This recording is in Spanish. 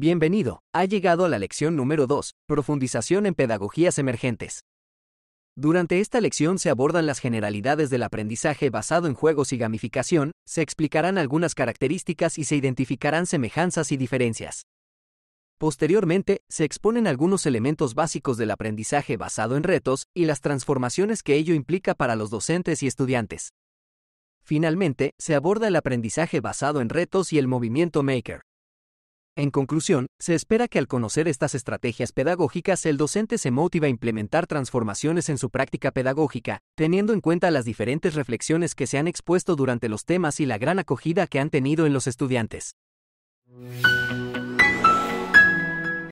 Bienvenido, ha llegado a la lección número 2, profundización en pedagogías emergentes. Durante esta lección se abordan las generalidades del aprendizaje basado en juegos y gamificación, se explicarán algunas características y se identificarán semejanzas y diferencias. Posteriormente, se exponen algunos elementos básicos del aprendizaje basado en retos y las transformaciones que ello implica para los docentes y estudiantes. Finalmente, se aborda el aprendizaje basado en retos y el movimiento maker. En conclusión, se espera que al conocer estas estrategias pedagógicas el docente se motive a implementar transformaciones en su práctica pedagógica, teniendo en cuenta las diferentes reflexiones que se han expuesto durante los temas y la gran acogida que han tenido en los estudiantes.